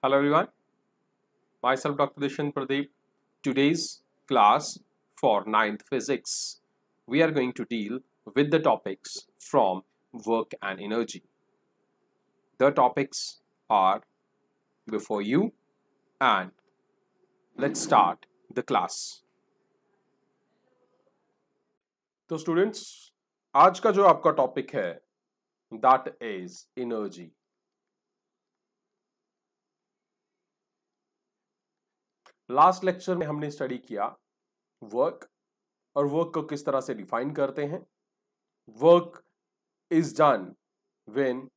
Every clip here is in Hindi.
Hello everyone, myself Dr. Dishan Pradeep. Today's class for 9th physics, we are going to deal with the topics from work and energy. The topics are before you and let's start the class. So students, today's topic is energy. Last lecture में हमने स्टडी किया वर्क और वर्क को किस तरह से डिफाइन करते हैं work is done when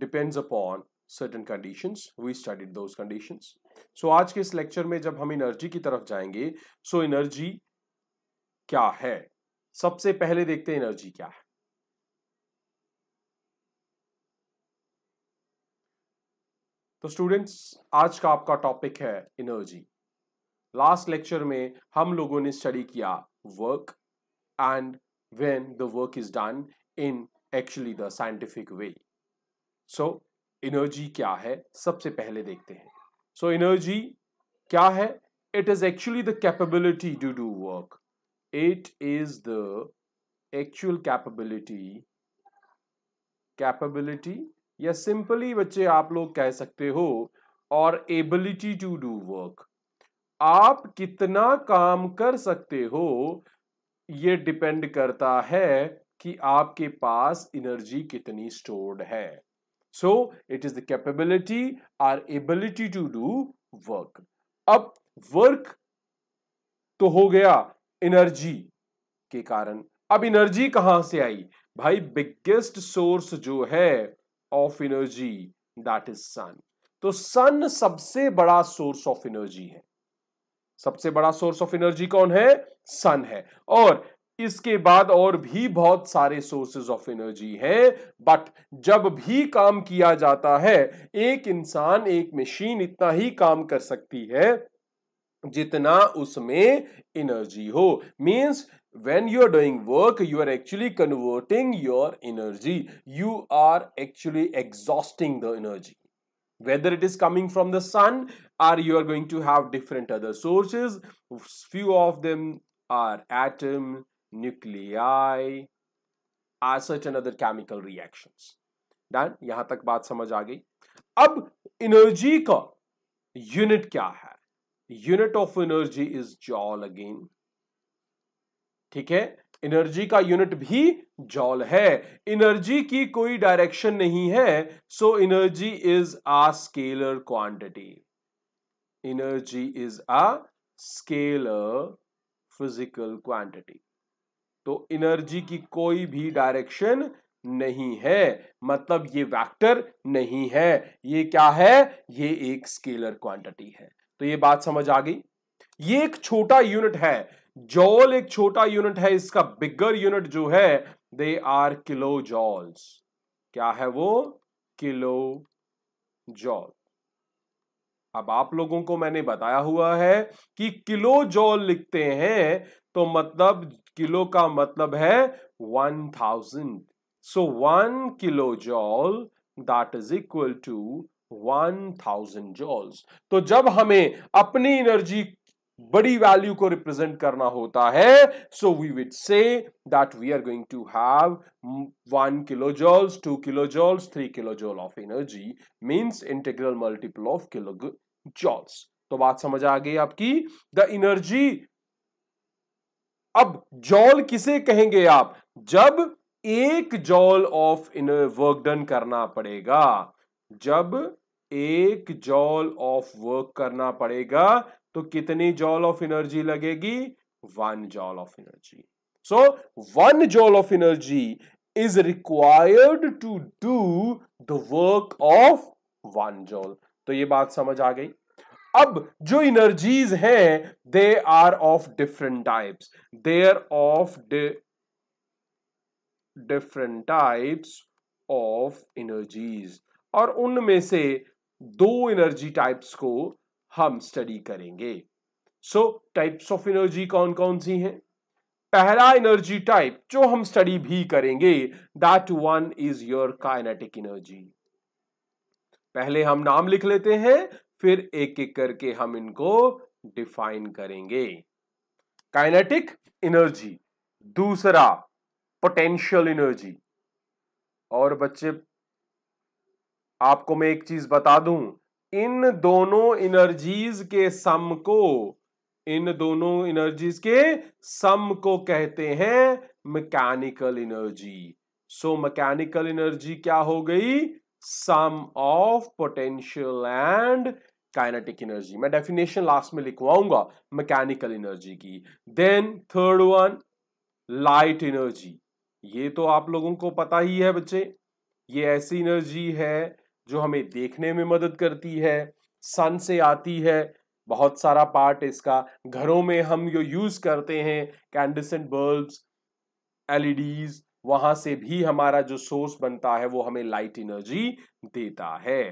depends upon certain conditions we studied those conditions so आज के इस लेक्चर में जब हम एनर्जी की तरफ जाएंगे सो so एनर्जी क्या है सबसे पहले देखते हैं एनर्जी क्या है तो स्टूडेंट्स आज का आपका टॉपिक है एनर्जी लास्ट लेक्चर में हम लोगों ने स्टडी किया work and when the work is done in actually the scientific way so energy क्या है सबसे पहले देखते हैं सो so, एनर्जी क्या है it is actually the capability to do work it is the actual capability capability या सिंपली बच्चे आप लोग कह सकते हो और एबिलिटी टू डू वर्क आप कितना काम कर सकते हो ये डिपेंड करता है कि आपके पास एनर्जी कितनी स्टोर्ड है so it is the capability or ability to do work अब वर्क तो हो गया एनर्जी के कारण अब एनर्जी कहां से आई भाई बिगेस्ट सोर्स जो है of energy that is sun तो सन सबसे बड़ा सोर्स ऑफ एनर्जी है सबसे बड़ा सोर्स ऑफ एनर्जी कौन है सन है और इसके बाद और भी बहुत सारे सोर्सेज ऑफ एनर्जी हैं बट जब भी काम किया जाता है एक इंसान एक मशीन इतना ही काम कर सकती है जितना उसमें एनर्जी हो means when you are doing work you are actually converting your energy you are actually exhausting the energy whether it is coming from the sun or you are going to have different other sources few of them are atom nuclei are such another chemical reactions done यहां तक बात समझ आ गई अब energy का unit क्या है Unit of energy is joule again. ठीक है एनर्जी का यूनिट भी जॉल है एनर्जी की कोई डायरेक्शन नहीं है so energy is a scalar quantity energy is a scalar physical quantity तो एनर्जी की कोई भी डायरेक्शन नहीं है मतलब ये वेक्टर नहीं है ये क्या है ये एक स्केलर क्वांटिटी है तो ये बात समझ आ गई ये एक छोटा यूनिट है जॉल एक छोटा यूनिट है इसका बिगर यूनिट जो है दे आर किलो जॉल्स क्या है वो किलो जॉल अब आप लोगों को मैंने बताया हुआ है कि किलो जॉल लिखते हैं तो मतलब किलो का मतलब है one thousand so one kilo joule that is equal to one thousand joules तो जब हमें अपनी एनर्जी बड़ी वैल्यू को रिप्रेजेंट करना होता है सो we would say that we are going to have one kilo joules two kilo joules three kilo joule of energy means integral multiple of kilo joules तो बात समझ आ गई आपकी द एनर्जी अब जॉल किसे कहेंगे आप जब एक जॉल ऑफ वर्क डन करना पड़ेगा जब एक जॉल ऑफ वर्क करना पड़ेगा तो कितनी जॉल ऑफ एनर्जी लगेगी one joule of energy so one joule of energy is required to do the work of one joule तो ये बात समझ आ गई अब जो इनर्जीज हैं they are of different types they are of different types of energies और उनमें से दो एनर्जी टाइप्स को हम स्टडी करेंगे सो टाइप्स ऑफ एनर्जी कौन कौन सी हैं पहला एनर्जी टाइप जो हम स्टडी भी करेंगे that one is your kinetic energy पहले हम नाम लिख लेते हैं फिर एक एक करके हम इनको डिफाइन करेंगे काइनेटिक एनर्जी दूसरा पोटेंशियल एनर्जी और बच्चे आपको मैं एक चीज बता दूं इन दोनों एनर्जीज के सम को इन दोनों एनर्जीज के सम को कहते हैं mechanical energy so mechanical energy क्या हो गई sum of potential and kinetic energy मैं डेफिनेशन लास्ट में लिखवाऊंगा मैकेनिकल एनर्जी की then third one light energy ये तो आप लोगों को पता ही है बच्चे ये ऐसी एनर्जी है जो हमें देखने में मदद करती है सन से आती है बहुत सारा पार्ट इसका घरों में हम जो यूज़ करते हैं कैंडिसेंट बल्ब्स एलईडीज वहां से भी हमारा जो सोर्स बनता है वो हमें लाइट एनर्जी देता है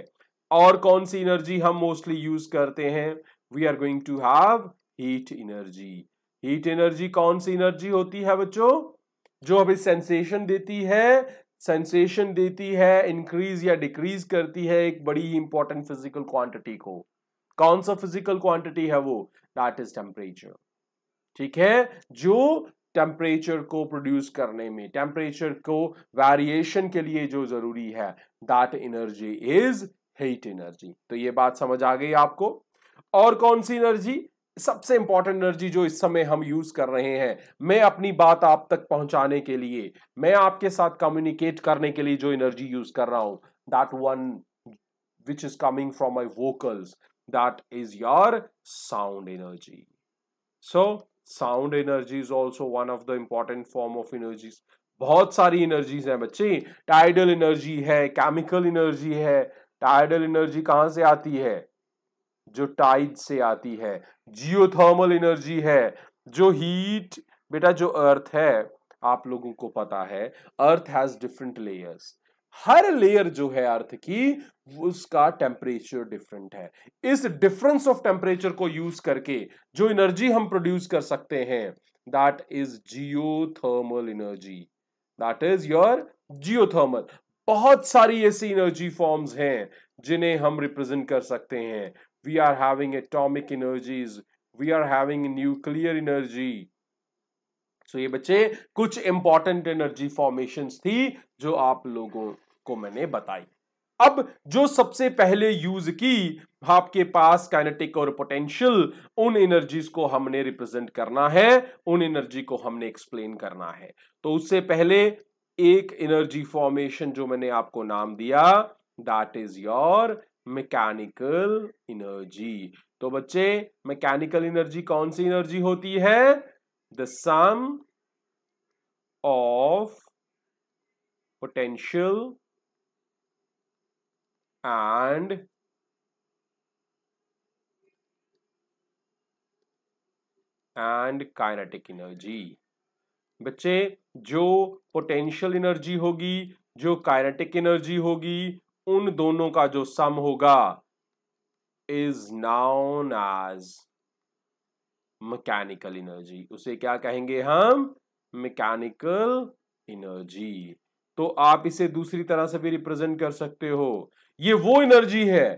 और कौन सी एनर्जी हम मोस्टली यूज करते हैं we are going to have heat energy heat energy कौन सी एनर्जी होती है बच्चों जो हमें सेंसेशन देती है सेंसेशन देती है इंक्रीज या डिक्रीज करती है एक बड़ी ही इंपॉर्टेंट फिजिकल क्वांटिटी को कौन सा फिजिकल क्वांटिटी है वो दैट इज टेम्परेचर ठीक है जो टेम्परेचर को प्रोड्यूस करने में टेम्परेचर को वेरिएशन के लिए जो जरूरी है that energy is heat energy तो ये बात समझ आ गई आपको और कौन सी एनर्जी सबसे इंपॉर्टेंट एनर्जी जो इस समय हम यूज कर रहे हैं मैं अपनी बात आप तक पहुंचाने के लिए मैं आपके साथ कम्युनिकेट करने के लिए जो एनर्जी यूज कर रहा हूं that one which is coming from my vocals that is your sound energy so sound energy is also one of the important form of energies बहुत सारी एनर्जीज हैं बच्चे टाइडल एनर्जी है केमिकल एनर्जी है टाइडल एनर्जी कहां से आती है जो टाइड से आती है जियोथर्मल एनर्जी है जो हीट बेटा जो अर्थ है आप लोगों को पता है अर्थ हैज डिफरेंट लेयर्स हर लेयर जो है अर्थ की उसका टेम्परेचर डिफरेंट है इस डिफरेंस ऑफ टेम्परेचर को यूज करके जो एनर्जी हम प्रोड्यूस कर सकते हैं that is geothermal energy that is your geothermal बहुत सारी ऐसी एनर्जी फॉर्म्स हैं जिन्हें हम रिप्रेजेंट कर सकते हैं we are having atomic energies we are having nuclear energy so, ये बच्चे कुछ important एनर्जी फॉर्मेशन थी जो आप लोगों को मैंने बताई अब जो सबसे पहले यूज की आपके पास काइनेटिक और पोटेंशियल उन एनर्जीज को हमने रिप्रेजेंट करना है उन एनर्जी को हमने एक्सप्लेन करना है तो उससे पहले एक एनर्जी फॉर्मेशन जो मैंने आपको नाम दिया that is your mechanical energy तो बच्चे मैकेनिकल इनर्जी कौन सी एनर्जी होती है the sum of potential and and kinetic energy बच्चे जो पोटेंशियल एनर्जी होगी जो काइनेटिक एनर्जी होगी उन दोनों का जो सम होगा is known as mechanical energy उसे क्या कहेंगे हम मैकेनिकल इनर्जी तो आप इसे दूसरी तरह से भी रिप्रेजेंट कर सकते हो ये वो एनर्जी है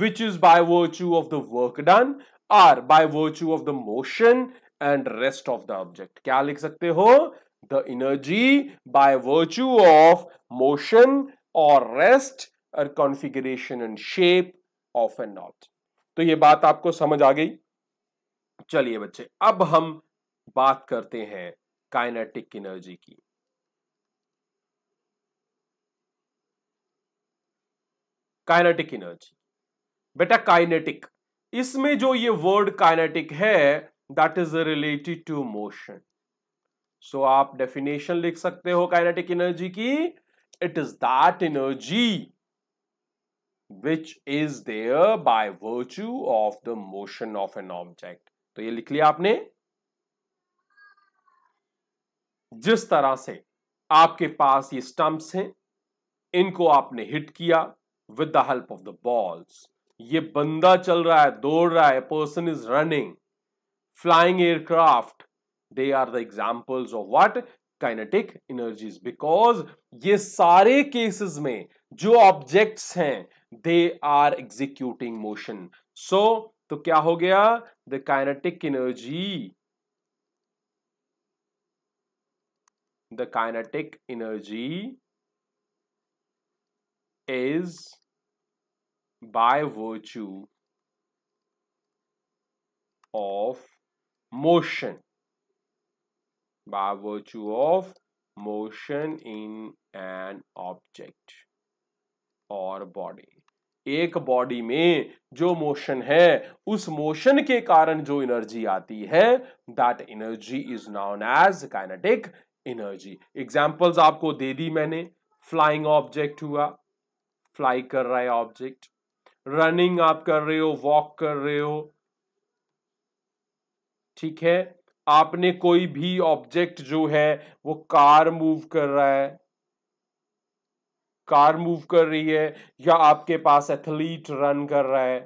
which is by virtue of the work done or by virtue of the motion and rest of the object क्या लिख सकते हो the energy by virtue of motion और rest configuration and shape of an not तो ये बात आपको समझ आ गई चलिए बच्चे अब हम बात करते हैं काइनेटिक एनर्जी की काइनेटिक एनर्जी बेटा काइनेटिक इसमें जो ये वर्ड काइनेटिक है that is related to motion so आप डेफिनेशन लिख सकते हो काइनेटिक एनर्जी की it is that energy which is there by virtue of the motion of an object तो ये लिख लिया आपने जिस तरह से आपके पास ये स्टम्प्स हैं इनको आपने हिट किया with the help of the balls ये बंदा चल रहा है दौड़ रहा है person is running flying aircraft they are the examples of what kinetic energies because ये सारे केसेस में जो ऑब्जेक्ट्स हैं They are executing motion. So, तो क्या हो गया the kinetic energy the kinetic energy is by virtue of motion by virtue of motion in an object or body एक बॉडी में जो मोशन है उस मोशन के कारण जो एनर्जी आती है that energy is known as kinetic energy examples आपको दे दी मैंने फ्लाइंग ऑब्जेक्ट हुआ फ्लाई कर रहा है ऑब्जेक्ट रनिंग आप कर रहे हो वॉक कर रहे हो ठीक है आपने कोई भी ऑब्जेक्ट जो है वो कार मूव कर रहा है कार मूव कर रही है या आपके पास एथलीट रन कर रहा है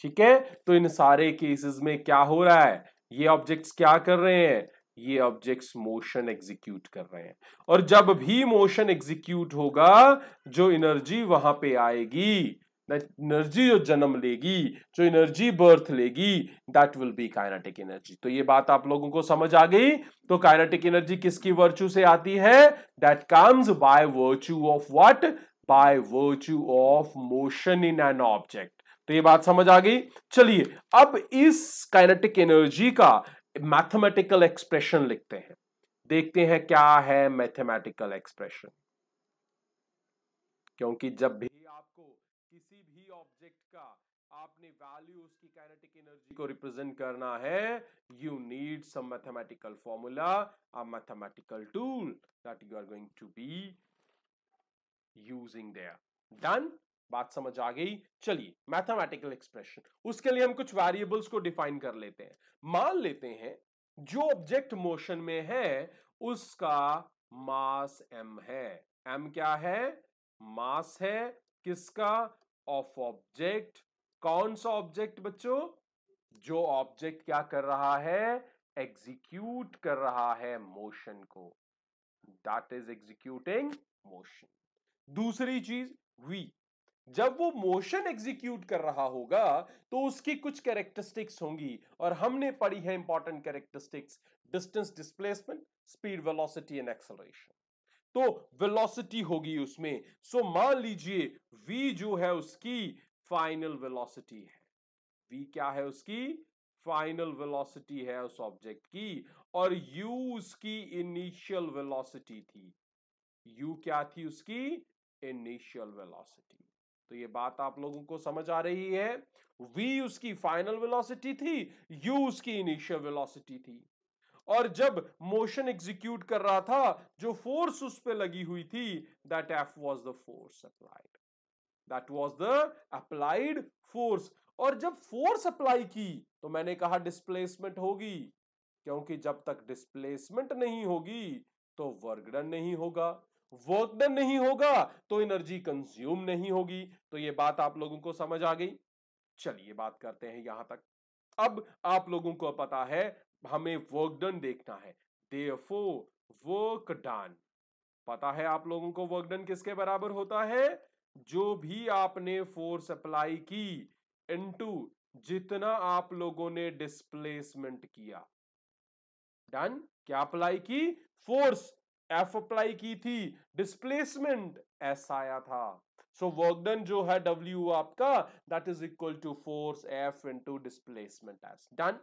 ठीक है तो इन सारे केसेस में क्या हो रहा है ये ऑब्जेक्ट्स क्या कर रहे हैं ये ऑब्जेक्ट्स मोशन एग्जीक्यूट कर रहे हैं और जब भी मोशन एग्जीक्यूट होगा जो एनर्जी वहां पे आएगी एनर्जी जो जन्म लेगी जो एनर्जी बर्थ लेगी that will be kinetic energy तो ये बात आप लोगों को समझ आ गई तो काइनेटिक एनर्जी किसकी वर्चू से आती है that comes by virtue of what by virtue of motion in an object तो ये बात समझ आ गई चलिए अब इस काइनेटिक एनर्जी का मैथमेटिकल एक्सप्रेशन लिखते हैं देखते हैं क्या है मैथमेटिकल एक्सप्रेशन क्योंकि जब भी अपनी वैल्यू उसकी काइनेटिक एनर्जी को रिप्रेजेंट करना है you need some mathematical formula a mathematical tool that you are going to be using there done बात समझ आ गई चलिए मैथमेटिकल एक्सप्रेशन उसके लिए हम कुछ वेरिएबल्स को डिफाइन कर लेते हैं मान लेते हैं जो ऑब्जेक्ट मोशन में है उसका मास एम है एम क्या है मास है किसका ऑफ ऑब्जेक्ट कौन सा ऑब्जेक्ट बच्चों जो ऑब्जेक्ट क्या कर रहा है एग्जीक्यूट कर रहा है मोशन को दैट इज एग्जीक्यूटिंग मोशन दूसरी चीज वी जब वो मोशन एग्जीक्यूट कर रहा होगा तो उसकी कुछ कैरेक्टरिस्टिक्स होंगी और हमने पढ़ी है important characteristics distance displacement speed velocity and acceleration तो वेलोसिटी होगी उसमें सो मान लीजिए वी जो है उसकी फाइनल वेलोसिटी है v क्या है उसकी फाइनल वेलोसिटी है उस ऑब्जेक्ट की और u उसकी इनिशियल वेलोसिटी थी u क्या थी उसकी इनिशियल वेलोसिटी तो ये बात आप लोगों को समझ आ रही है v उसकी फाइनल वेलोसिटी थी u उसकी इनिशियल वेलोसिटी थी और जब मोशन एग्जीक्यूट कर रहा था जो फोर्स उस पर लगी हुई थी that F was the force applied that was the applied force और जब फोर्स अप्लाई की तो मैंने कहा डिस्प्लेसमेंट होगी क्योंकि जब तक डिस्प्लेसमेंट नहीं होगी तो वर्कडन नहीं होगा वर्क डन नहीं होगा तो एनर्जी कंज्यूम नहीं होगी तो ये बात आप लोगों को समझ आ गई चलिए बात करते हैं यहां तक अब आप लोगों को पता है हमें वर्क डन देखना है फो वर्क डन पता है आप लोगों को वर्क डन किसके बराबर होता है जो भी आपने फोर्स अप्लाई की इनटू जितना आप लोगों ने डिस्प्लेसमेंट किया डन क्या अप्लाई की फोर्स एफ अप्लाई की थी डिस्प्लेसमेंट एस आया था सो वर्क डन जो है डब्ल्यू आपका that is equal to force F into displacement S done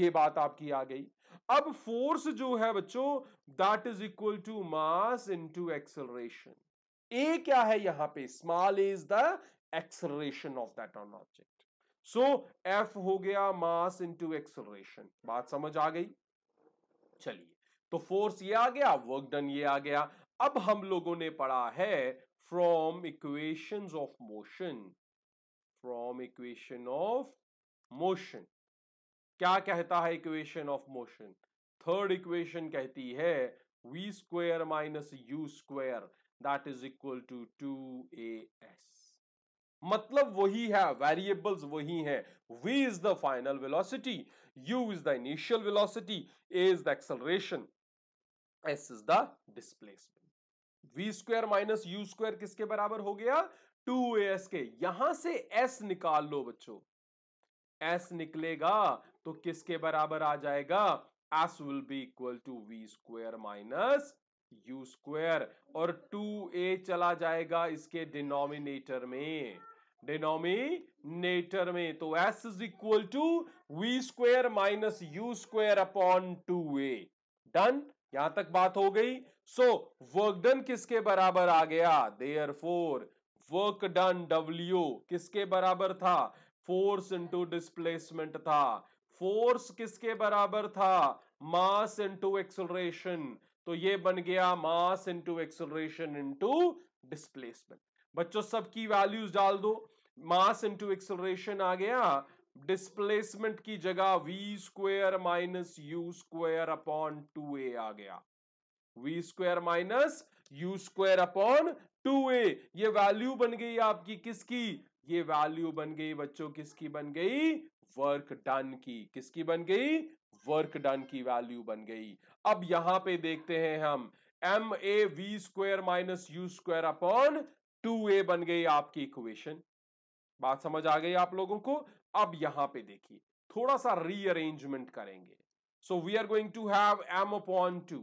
ये बात आपकी आ गई अब फोर्स जो है बच्चों that is equal to mass into acceleration A क्या है यहां पे small is the acceleration of that on object so F हो गया मास इनटू एक्सलरेशन बात समझ आ गई चलिए तो फोर्स ये आ गया वर्क डन ये आ गया अब हम लोगों ने पढ़ा है from equations of motion from equation of motion क्या कहता है equation of motion third equation कहती है V square minus you square that is equal to two A S मतलब वही है वेरिएबल्स वही है V is the final velocity U is the initial velocity A is the acceleration S is the displacement V square minus U square किसके बराबर हो गया टू ए एस के यहां से एस निकाल लो बच्चों एस निकलेगा तो किसके बराबर आ जाएगा S will be equal to V square minus you square और टू ए चला जाएगा इसके डिनोमिनेटर में डिनोमिनेटर में तो S is equal to we square minus you square upon two A done यहां तक बात हो गई सो वर्क डन किसके बराबर आ गया therefore work done W किसके बराबर था फोर्स इंटू डिस्प्लेसमेंट था फोर्स किसके बराबर था मास इंटू एक्सलरेशन तो ये बन गया mass into acceleration into displacement बच्चों सबकी वैल्यूज डाल दो मास इंटू एक्सलरेशन आ गया डिस्प्लेसमेंट की जगह v square minus you square upon two A आ गया v square minus you square upon two A ये वैल्यू बन गई आपकी किसकी ये वैल्यू बन गई बच्चों किसकी बन गई वर्क डन की किसकी बन गई वर्क डन की वैल्यू बन गई अब यहां पे देखते हैं हम M A V square minus U square upon two A बन गई आपकी इक्वेशन बात समझ आ गई आप लोगों को अब यहां पे देखिए थोड़ा सा रीअरेंजमेंट करेंगे so we are going to have m upon two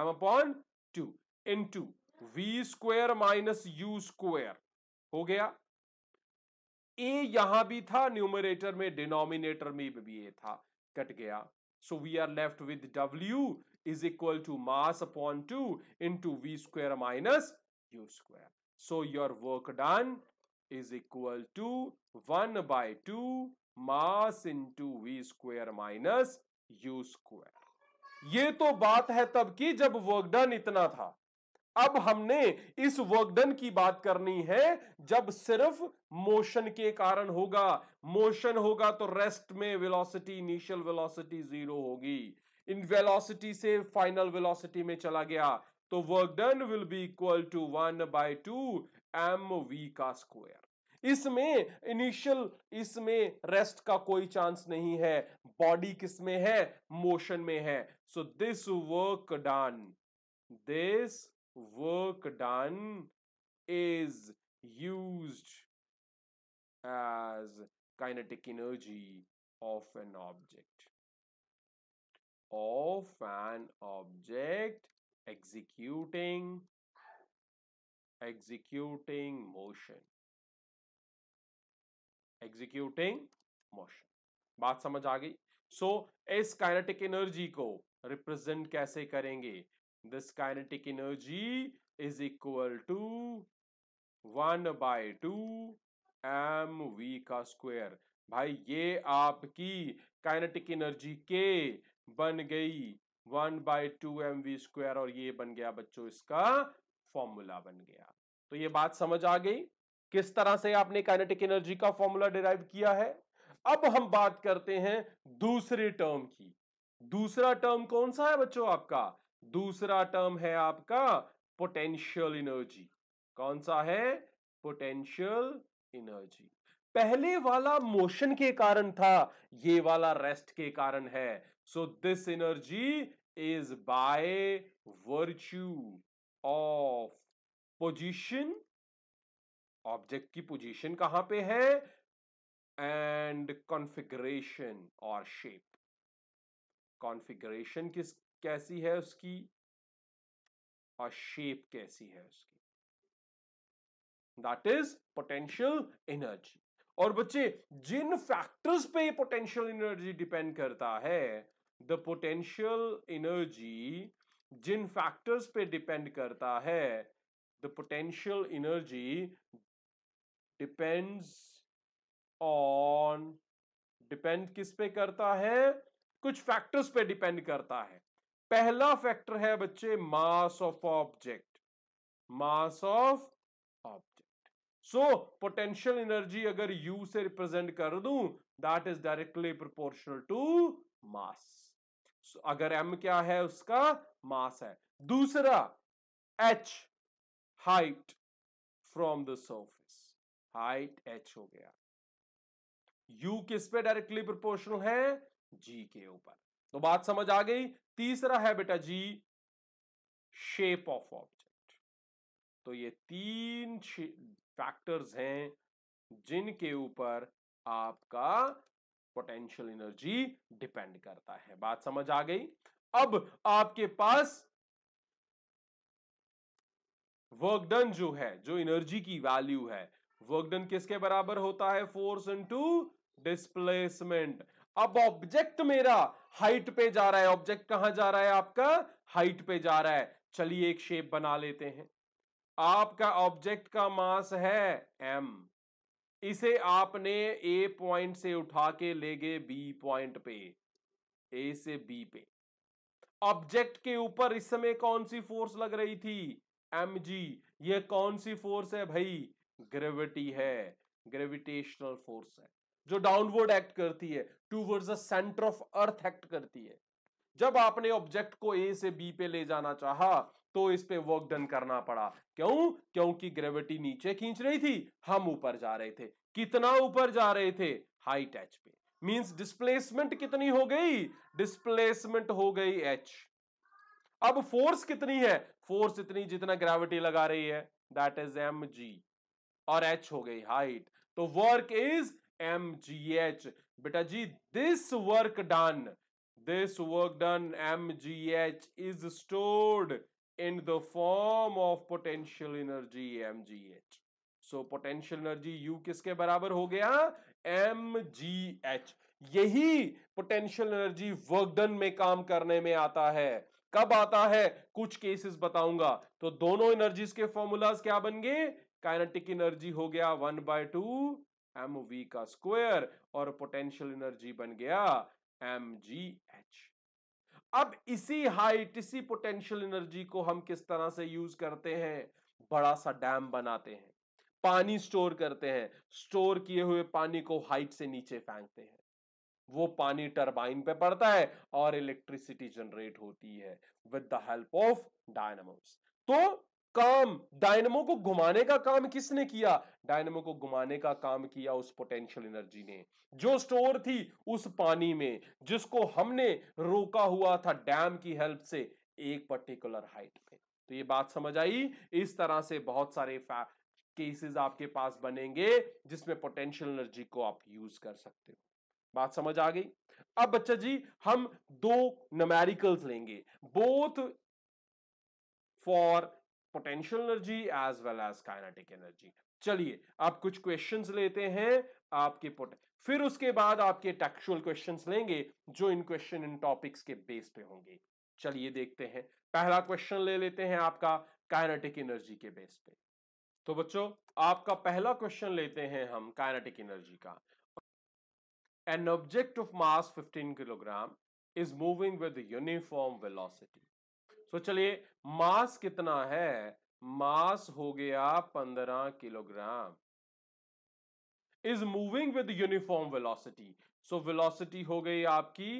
m upon two into we square minus you square हो गया ए यहां भी था न्यूमरेटर में डिनोमिनेटर में भी ए था कट गया so we are left with W is equal to mass upon two two we square minus you square so your work done is equal to one by two mass into V square minus you square ये तो बात है तब की जब वर्क डन इतना था अब हमने इस वर्कडन की बात करनी है जब सिर्फ मोशन के कारण होगा मोशन होगा तो रेस्ट में वेलोसिटी इनिशियल वेलोसिटी जीरो होगी इन वेलोसिटी से फाइनल वेलोसिटी में चला गया तो done will be equal to one by two M we का स्क्वायर इसमें इनिशियल इसमें रेस्ट का कोई चांस नहीं है बॉडी किसमें है मोशन में है so this work done this work done is used as kinetic energy of an object of an object executing executing motion executing motion बात समझ आ गई सो so, इस काइनेटिक एनर्जी को रिप्रेजेंट कैसे करेंगे this kinetic energy is equal to 1 by two M we का स्क्वायर भाई ये आपकी काइनेटिक एनर्जी के बन गई one by two M V square और ये बन गया बच्चों इसका फॉर्मूला बन गया तो ये बात समझ आ गई किस तरह से आपने काइनेटिक एनर्जी का फॉर्मूला डिराइव किया है अब हम बात करते हैं दूसरे टर्म की दूसरा टर्म कौन सा है बच्चों आपका दूसरा टर्म है आपका पोटेंशियल इनर्जी कौन सा है पोटेंशियल इनर्जी पहले वाला मोशन के कारण था ये वाला रेस्ट के कारण है so this energy is by virtue of position object की पोजीशन कहां पे है एंड कॉन्फ़िगरेशन और शेप कॉन्फ़िगरेशन किस कैसी है उसकी और शेप कैसी है उसकी दैट इज पोटेंशियल एनर्जी और बच्चे जिन फैक्टर्स पे पोटेंशियल एनर्जी डिपेंड करता है द पोटेंशियल एनर्जी जिन फैक्टर्स पे डिपेंड करता है the potential energy depends on depend किस पे करता है कुछ फैक्टर्स पे डिपेंड करता है पहला फैक्टर है बच्चे mass of object mass of object so potential energy अगर यू से रिप्रेजेंट कर दू that is directly proportional to mass अगर एम क्या है उसका मास है दूसरा H height from the surface height H हो गया यू किस पे डायरेक्टली प्रोपोर्शनल है जी के ऊपर तो बात समझ आ गई तीसरा है बेटा जी शेप ऑफ ऑब्जेक्ट तो ये तीन फैक्टर्स हैं जिनके ऊपर आपका पोटेंशियल एनर्जी डिपेंड करता है बात समझ आ गई अब आपके पास वर्क डन जो है जो एनर्जी की वैल्यू है वर्क डन किसके बराबर होता है फोर्स इनटू डिस्प्लेसमेंट अब ऑब्जेक्ट मेरा हाइट पे जा रहा है ऑब्जेक्ट कहां जा रहा है आपका हाइट पे जा रहा है चलिए एक शेप बना लेते हैं आपका ऑब्जेक्ट का मास है एम इसे आपने ए पॉइंट से उठा के ले गए बी पॉइंट पे ए से बी पे ऑब्जेक्ट के ऊपर इस समय कौन सी फोर्स लग रही थी एम जी ये कौन सी फोर्स है भाई ग्रेविटी है ग्रेविटेशनल फोर्स है जो डाउनवर्ड एक्ट करती है towards the centre of earth act करती है जब आपने ऑब्जेक्ट को ए से बी पे ले जाना चाहा तो इस पे वर्क डन करना पड़ा क्यों क्योंकि ग्रेविटी नीचे खींच रही थी हम ऊपर जा रहे थे कितना ऊपर जा रहे थे हाइट एच पे मींस डिस्प्लेसमेंट कितनी हो गई डिस्प्लेसमेंट हो गई एच अब फोर्स कितनी है फोर्स इतनी जितना ग्रेविटी लगा रही है दैट इज एम जी और एच हो गई हाइट तो work is m g h बेटा जी this work done this work done m g h is stored form of potential energy m g h so potential energy U किसके बराबर हो गया एम जी एच यही पोटेंशियल एनर्जी वर्क डन में काम करने में आता है कब आता है कुछ केसेस बताऊंगा तो दोनों एनर्जीज के फॉर्मूलाज क्या बन गए काइनेटिक एनर्जी हो गया one by two M we का स्क्वायर और पोटेंशियल एनर्जी बन गया एम जी एच अब इसी हाइट इसी पोटेंशियल एनर्जी को हम किस तरह से यूज करते हैं बड़ा सा डैम बनाते हैं पानी स्टोर करते हैं स्टोर किए हुए पानी को हाइट से नीचे फेंकते हैं वो पानी टरबाइन पे पड़ता है और इलेक्ट्रिसिटी जनरेट होती है with the help of dynamos तो काम डायनमो को घुमाने का काम किसने किया डायनमो को घुमाने का काम किया उस पोटेंशियल एनर्जी ने जो स्टोर थी उस पानी में जिसको हमने रोका हुआ था डैम की हेल्प से एक पर्टिकुलर हाइट पे तो ये बात समझ आई इस तरह से बहुत सारे केसेस आपके पास बनेंगे जिसमें पोटेंशियल एनर्जी को आप यूज कर सकते हो बात समझ आ गई अब बच्चा जी हम दो नमेरिकल्स लेंगे both for potential energy as well as kinetic energy चलिए आप कुछ क्वेश्चंस लेते हैं आपके पोट फिर उसके बाद आपके टेक्चुअल क्वेश्चंस लेंगे जो इन क्वेश्चन इन टॉपिक्स के बेस पे होंगे चलिए देखते हैं पहला क्वेश्चन ले लेते हैं आपका काइनेटिक एनर्जी के बेस पे तो बच्चों आपका पहला क्वेश्चन लेते हैं हम काइनेटिक एनर्जी का an object of mass 15 kilogram is moving with uniform velocity तो चलिए मास कितना है मास हो गया पंद्रह kilogram is moving with uniform velocity so velocity हो गई आपकी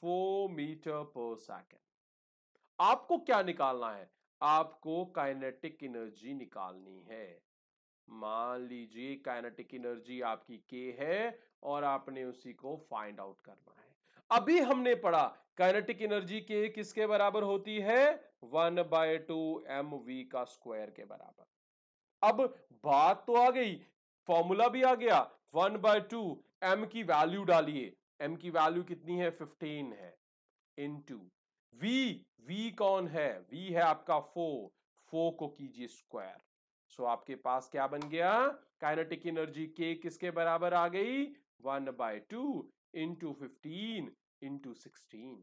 फोर मीटर पर सेकेंड आपको क्या निकालना है आपको काइनेटिक एनर्जी निकालनी है मान लीजिए काइनेटिक एनर्जी आपकी के है और आपने उसी को फाइंड आउट करना है अभी हमने पढ़ा काइनेटिक एनर्जी के किसके बराबर होती है one by two M we का स्क्वायर के बराबर अब बात तो आ गई फॉर्मूला भी आ गया वन बाय टू एम की वैल्यू डालिए एम की वैल्यू कितनी है फिफ्टीन है इन टू वी वी कौन है वी है आपका फो फो को कीजिए स्क्वायर सो आपके पास क्या बन गया काइनेटिक एनर्जी के किसके बराबर आ गई one by two into fifteen into 16.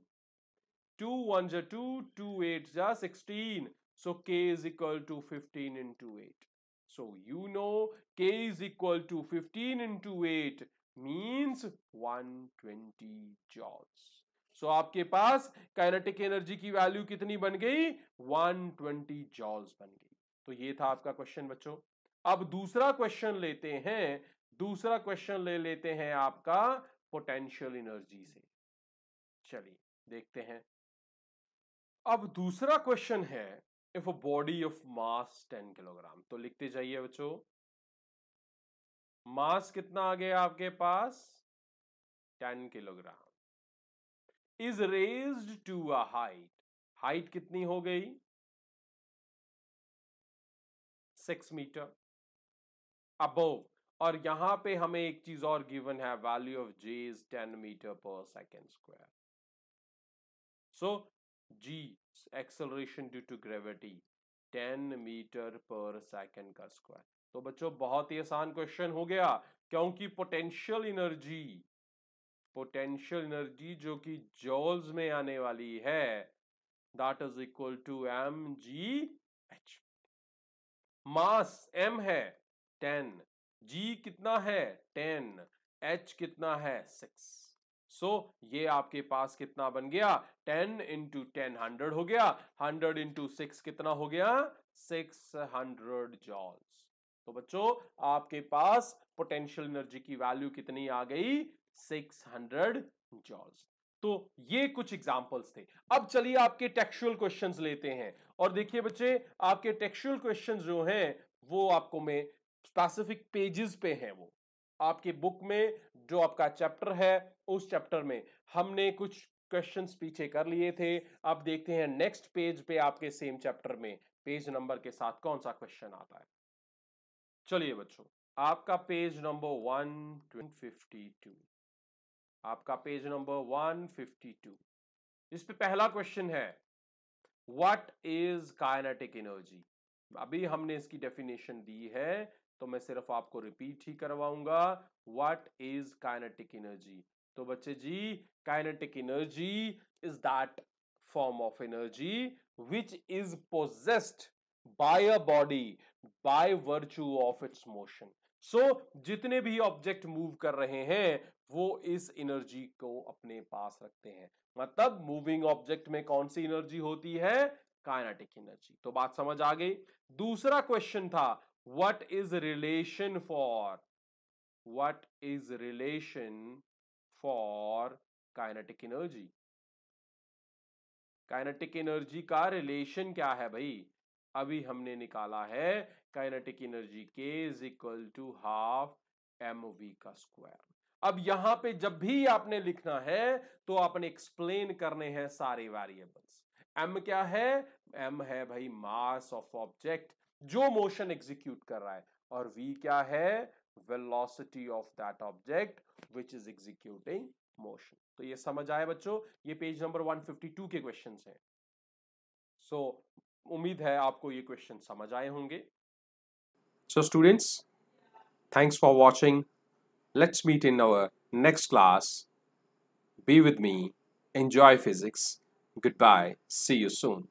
2 ones are 2, 2 eights are 16. So k is equal to 15 into 8. So you know k is equal to 15 into 8 means 120 joules. So so, आपके पास काइनेटिक एनर्जी की वैल्यू कितनी बन गई 120 जॉल्स बन गई तो ये था आपका क्वेश्चन बच्चों अब दूसरा क्वेश्चन लेते हैं दूसरा क्वेश्चन ले लेते हैं आपका पोटेंशियल एनर्जी से चलिए देखते हैं अब दूसरा क्वेश्चन है if a body of mass ten kilogram तो लिखते जाइए बच्चों मास कितना आ गया आपके पास ten kilogram is raised to a height height कितनी हो गई सिक्स मीटर अबोव और यहां पे हमें एक चीज और गिवन है value of g is ten metre per second square So g acceleration due to gravity 10 metre per second का स्क्वायर तो बच्चों बहुत ही आसान क्वेश्चन हो गया क्योंकि पोटेंशियल एनर्जी पोटेंशियल एनर्जी जो कि जॉल्स में आने वाली है that is equal to m g h mass m है टेन जी कितना है टेन एच कितना है सिक्स सो so, ये आपके पास कितना बन गया टेन इंटू टेन हंड्रेड हो गया हंड्रेड इंटू सिक्स कितना हो गया सिक्स हंड्रेड जॉल्स तो बच्चों आपके पास पोटेंशियल एनर्जी की वैल्यू कितनी आ गई सिक्स हंड्रेड जॉल्स तो ये कुछ एग्जाम्पल्स थे अब चलिए आपके टेक्सुअल क्वेश्चंस लेते हैं और देखिए बच्चे आपके टेक्सुअल क्वेश्चंस जो हैं वो आपको मैं स्पेसिफिक पेजेस पे हैं वो आपके बुक में जो आपका चैप्टर है उस चैप्टर में हमने कुछ क्वेश्चंस पीछे कर लिए थे अब देखते हैं नेक्स्ट पेज पे आपके सेम चैप्टर में पेज नंबर के साथ कौन सा क्वेश्चन आता है चलिए बच्चों आपका पेज नंबर वन आपका पेज नंबर वन इस पे पहला क्वेश्चन है व्हाट इज काइनेटिक एनर्जी अभी हमने इसकी डेफिनेशन दी है तो मैं सिर्फ आपको रिपीट ही करवाऊंगा व्हाट इज काइनेटिक एनर्जी तो बच्चे जी kinetic energy is that form of energy which is possessed by a body by virtue of its motion so जितने भी ऑब्जेक्ट मूव कर रहे हैं वो इस एनर्जी को अपने पास रखते हैं मतलब मूविंग ऑब्जेक्ट में कौन सी एनर्जी होती है काइनेटिक एनर्जी तो बात समझ आ गई दूसरा क्वेश्चन था what is relation for what is relation for kinetic energy kinetic energy का रिलेशन क्या है भाई अभी हमने निकाला है काइनेटिक एनर्जी के is equal to half m we का स्क्वायर अब यहां पे जब भी आपने लिखना है तो आपने एक्सप्लेन करने हैं सारे वेरिएबल्स एम क्या है एम है भाई मास ऑफ ऑब्जेक्ट जो मोशन एग्जीक्यूट कर रहा है और वी क्या है velocity of that object which is executing motion. तो ये समझ आए बच्चों ये पेज नंबर 152 के क्वेश्चंस हैं सो so, उम्मीद है आपको ये क्वेश्चन समझ आए होंगे so students thanks for watching let's meet in our next class be with me enjoy physics goodbye see you soon